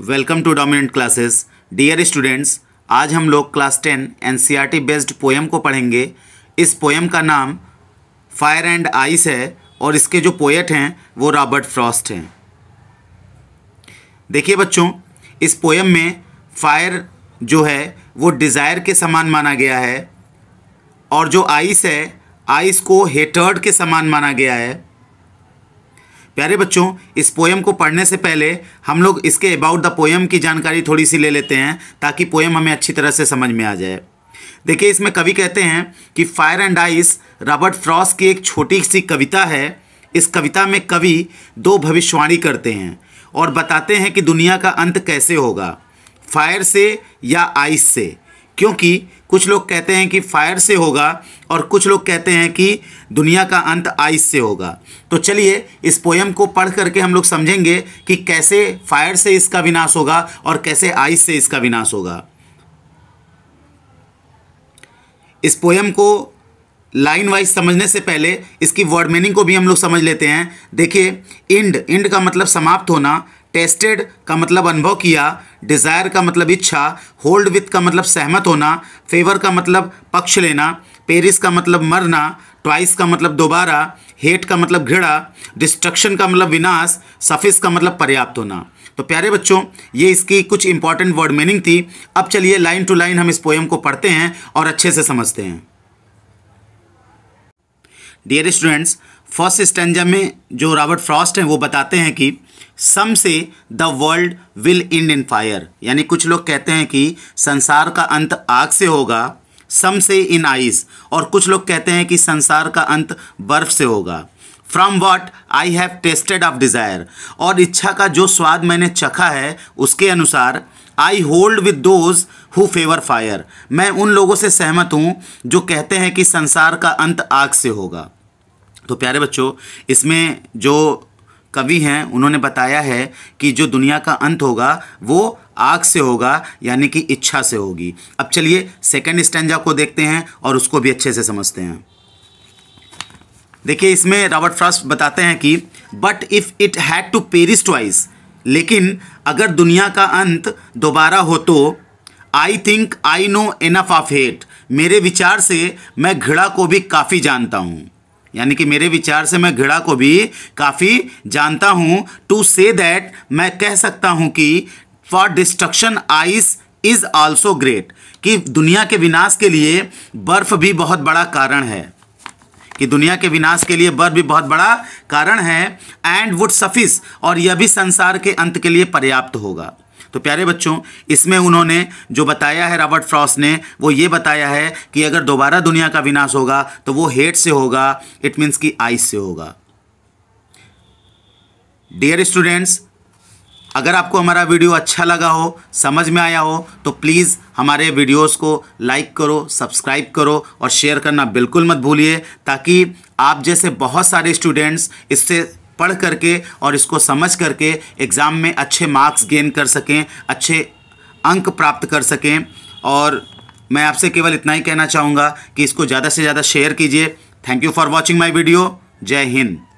welcome to dominant classes dear students आज हम लोग class ten N based poem को पढ़ेंगे इस पोएम का नाम फायर एंड आइस है और इसके जो पोएट हैं वो रॉबर्ट फ्रॉस्ट हैं देखिए बच्चों इस पोएम में फायर जो है वो डिज़ायर के समान माना गया है और जो आइस है आइस को हेटर्ड के समान माना गया है प्यारे बच्चों इस पोएम को पढ़ने से पहले हम लोग इसके अबाउट द पोएम की जानकारी थोड़ी सी ले लेते हैं ताकि पोएम हमें अच्छी तरह से समझ में आ जाए देखिए इसमें कवि कहते हैं कि fire and ice Robert Frost की एक छोटी सी कविता है इस कविता में कवि दो भविष्यवाणी करते हैं और बताते हैं कि दुनिया का अंत कैसे होगा फायर से या आइस से क्योंकि कुछ लोग कहते हैं कि फायर से होगा और कुछ लोग कहते हैं कि दुनिया का अंत आइस से होगा तो चलिए इस पोयम को पढ़ करके हम लोग समझेंगे कि कैसे फायर से इसका विनाश होगा और कैसे आइस से इसका विनाश होगा इस पोयम को लाइन वाइज समझने से पहले इसकी वर्ड मीनिंग को भी हम लोग समझ लेते हैं देखिए इंड इंड का मतलब समाप्त होना टेस्टेड का मतलब अनुभव किया डिज़ायर का मतलब इच्छा होल्ड विथ का मतलब सहमत होना फेवर का मतलब पक्ष लेना पेरिस का मतलब मरना ट्वाइस का मतलब दोबारा हेट का मतलब घृणा डिस्ट्रक्शन का मतलब विनाश सफिस का मतलब पर्याप्त होना तो प्यारे बच्चों ये इसकी कुछ इंपॉर्टेंट वर्ड मीनिंग थी अब चलिए लाइन टू लाइन हम इस पोएम को पढ़ते हैं और अच्छे से समझते हैं डियर स्टूडेंट्स फर्स्ट स्टेंजा में जो रॉबर्ट फ्रॉस्ट हैं वो बताते हैं कि some say the world will end in fire यानी कुछ लोग कहते हैं कि संसार का अंत आग से होगा सम से इन आइस और कुछ लोग कहते हैं कि संसार का अंत बर्फ से होगा from what I have tasted of desire और इच्छा का जो स्वाद मैंने चखा है उसके अनुसार I hold with those who favour fire मैं उन लोगों से सहमत हूँ जो कहते हैं कि संसार का अंत आग से होगा तो प्यारे बच्चों इसमें जो कवि हैं उन्होंने बताया है कि जो दुनिया का अंत होगा वो आग से होगा यानी कि इच्छा से होगी अब चलिए सेकेंड स्टैंडा को देखते हैं और उसको भी अच्छे से समझते हैं देखिए इसमें रॉबर्ट फ्रॉस्ट बताते हैं कि but if it had to perish twice लेकिन अगर दुनिया का अंत दोबारा हो तो I think I know enough of hate मेरे विचार से मैं घिड़ा को भी काफ़ी जानता हूँ यानी कि मेरे विचार से मैं घिड़ा को भी काफ़ी जानता हूँ टू से दैट मैं कह सकता हूँ कि for destruction ice is also great कि दुनिया के विनाश के लिए बर्फ़ भी बहुत बड़ा कारण है कि दुनिया के विनाश के लिए बर्फ भी बहुत बड़ा कारण है एंड वुड सफिस और यह भी संसार के अंत के लिए पर्याप्त होगा तो प्यारे बच्चों इसमें उन्होंने जो बताया है रॉबर्ट फ्रॉस ने वो ये बताया है कि अगर दोबारा दुनिया का विनाश होगा तो वो हेट से होगा इट मीन्स कि आइस से होगा डियर स्टूडेंट्स अगर आपको हमारा वीडियो अच्छा लगा हो समझ में आया हो तो प्लीज़ हमारे वीडियोस को लाइक करो सब्सक्राइब करो और शेयर करना बिल्कुल मत भूलिए ताकि आप जैसे बहुत सारे स्टूडेंट्स इससे पढ़ करके और इसको समझ करके एग्ज़ाम में अच्छे मार्क्स गेन कर सकें अच्छे अंक प्राप्त कर सकें और मैं आपसे केवल इतना ही कहना चाहूँगा कि इसको ज़्यादा से ज़्यादा शेयर कीजिए thank you for watching my video जय हिंद